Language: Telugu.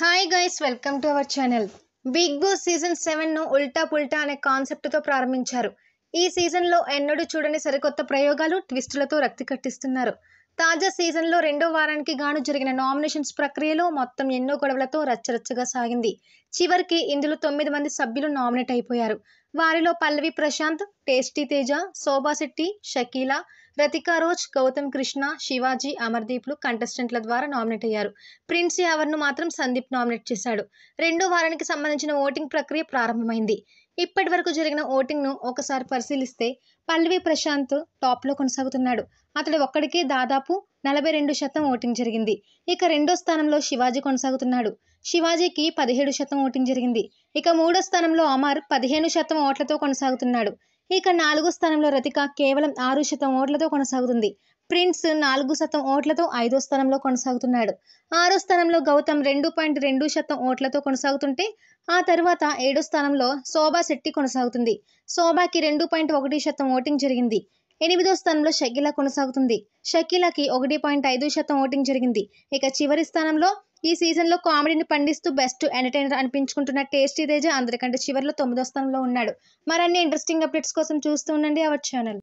hi guys welcome to our channel Bigg Boss season సెవెన్ను ఉల్టా పుల్టా అనే కాన్సెప్ట్తో ప్రారంభించారు ఈ సీజన్లో ఎన్నడూ చూడని సరికొత్త ప్రయోగాలు ట్విస్టులతో రక్తి కట్టిస్తున్నారు తాజా సీజన్లో రెండో వారానికి గాను జరిగిన నామినేషన్స్ ప్రక్రియలో మొత్తం ఎన్నో గొడవలతో రచ్చరచ్చగా సాగింది చివరికి ఇందులో తొమ్మిది మంది సభ్యులు నామినేట్ అయిపోయారు వారిలో పల్లవి ప్రశాంత్ టేస్టీ తేజ శోభాశెట్టి షకీల రతికా రోజ్ గౌతమ్ కృష్ణ శివాజీ అమర్దీప్లు కంటెస్టెంట్ల ద్వారా నామినేట్ అయ్యారు ప్రిన్స్ యావర్ను మాత్రం సందీప్ నామినేట్ చేశాడు రెండో వారానికి సంబంధించిన ఓటింగ్ ప్రక్రియ ప్రారంభమైంది ఇప్పటి వరకు జరిగిన ఓటింగ్ను ఒకసారి పరిశీలిస్తే పల్లవి ప్రశాంత్ టాప్లో కొనసాగుతున్నాడు అతడు ఒక్కడికే దాదాపు నలభై రెండు శాతం ఓటింగ్ జరిగింది ఇక రెండో స్థానంలో శివాజీ కొనసాగుతున్నాడు శివాజీకి పదిహేడు శాతం ఓటింగ్ జరిగింది ఇక మూడో స్థానంలో అమర్ పదిహేను శాతం ఓట్లతో కొనసాగుతున్నాడు ఇక నాలుగో స్థానంలో రతిక కేవలం ఆరు శాతం ఓట్లతో కొనసాగుతుంది ప్రిన్స్ నాలుగు శాతం ఓట్లతో ఐదో స్థానంలో కొనసాగుతున్నాడు ఆరో స్థానంలో గౌతమ్ రెండు పాయింట్ రెండు శాతం ఓట్లతో కొనసాగుతుంటే ఆ తర్వాత ఏడో స్థానంలో శోభా శెట్టి కొనసాగుతుంది శోభాకి రెండు పాయింట్ ఒకటి శాతం ఓటింగ్ జరిగింది ఎనిమిదో స్థానంలో షకీలా కొనసాగుతుంది షకీలాకి ఒకటి పాయింట్ ఐదు శాతం ఓటింగ్ జరిగింది ఇక చివరి స్థానంలో ఈ సీజన్లో కామెడీని పండిస్తూ బెస్ట్ ఎంటర్టైనర్ అనిపించుకుంటున్న టేస్టీ తేజ అందరికంటే చివరిలో తొమ్మిదో స్థానంలో ఉన్నాడు మరన్ని ఇంట్రెస్టింగ్ అప్డేట్స్ కోసం చూస్తూ ఉండండి అవర్ ఛానల్